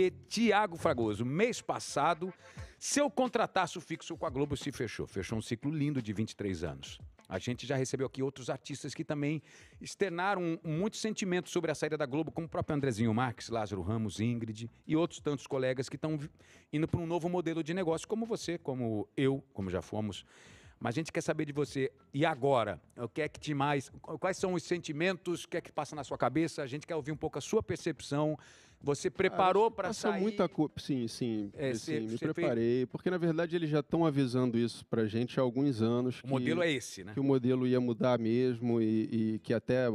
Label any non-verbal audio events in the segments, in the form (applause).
E Tiago Fragoso, mês passado, seu contrataço fixo com a Globo, se fechou. Fechou um ciclo lindo de 23 anos. A gente já recebeu aqui outros artistas que também externaram muito sentimento sobre a saída da Globo, como o próprio Andrezinho Marques, Lázaro Ramos, Ingrid e outros tantos colegas que estão indo para um novo modelo de negócio, como você, como eu, como já fomos. Mas a gente quer saber de você. E agora? O que é que te mais? Quais são os sentimentos? O que é que passa na sua cabeça? A gente quer ouvir um pouco a sua percepção. Você preparou ah, para sair? muita coisa. Sim, sim. É, sim cê, me cê preparei. Fez... Porque, na verdade, eles já estão avisando isso para a gente há alguns anos. O que, modelo é esse, né? Que o modelo ia mudar mesmo e, e que até a,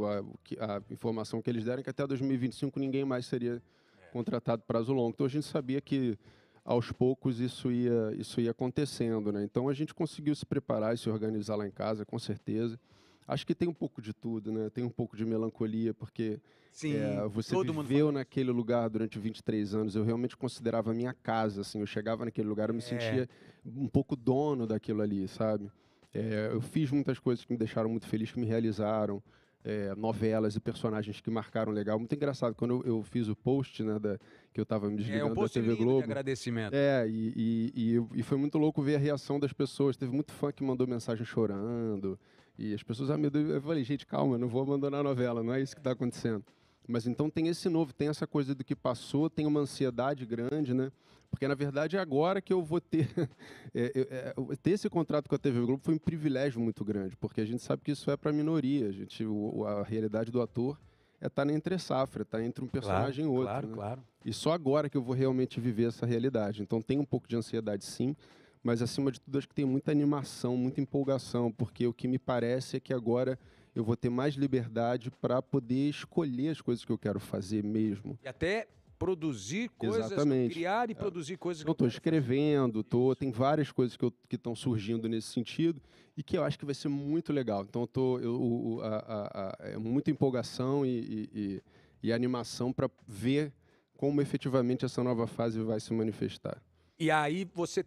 a, informação que eles deram é que até 2025 ninguém mais seria é. contratado para longo. Então, a gente sabia que aos poucos isso ia, isso ia acontecendo. Né? Então a gente conseguiu se preparar e se organizar lá em casa, com certeza. Acho que tem um pouco de tudo, né? Tem um pouco de melancolia, porque Sim, é, você viveu naquele lugar durante 23 anos. Eu realmente considerava minha casa, assim. Eu chegava naquele lugar, eu me é. sentia um pouco dono daquilo ali, sabe? É, eu fiz muitas coisas que me deixaram muito feliz, que me realizaram é, novelas e personagens que marcaram legal. Muito engraçado, quando eu, eu fiz o post, né, da, que eu estava me é, desligando é, post da TV Globo. De agradecimento. É, e, e, e, e, foi muito louco ver a reação das pessoas. Teve muito fã que mandou mensagem chorando. E as pessoas, ah, meu Deus, eu falei, gente, calma, não vou abandonar a novela, não é isso que está acontecendo. Mas então tem esse novo, tem essa coisa do que passou, tem uma ansiedade grande, né? Porque na verdade é agora que eu vou ter. (laughs) é, é, é ter esse contrato com a TV Globo foi um privilégio muito grande, porque a gente sabe que isso é para minoria. A, minoria. a realidade do ator é estar tá entre safra, tá entre um personagem claro, e outro. Claro, né? claro. E só agora que eu vou realmente viver essa realidade. Então tem um pouco de ansiedade, sim. Mas acima de tudo, acho que tem muita animação, muita empolgação, porque o que me parece é que agora eu vou ter mais liberdade para poder escolher as coisas que eu quero fazer mesmo. E até produzir coisas, Exatamente. criar e é. produzir coisas. Eu estou escrevendo, tô, tem várias coisas que estão surgindo nesse sentido e que eu acho que vai ser muito legal. Então, eu tô, eu, a, a, a, é muita empolgação e, e, e animação para ver como efetivamente essa nova fase vai se manifestar. E aí você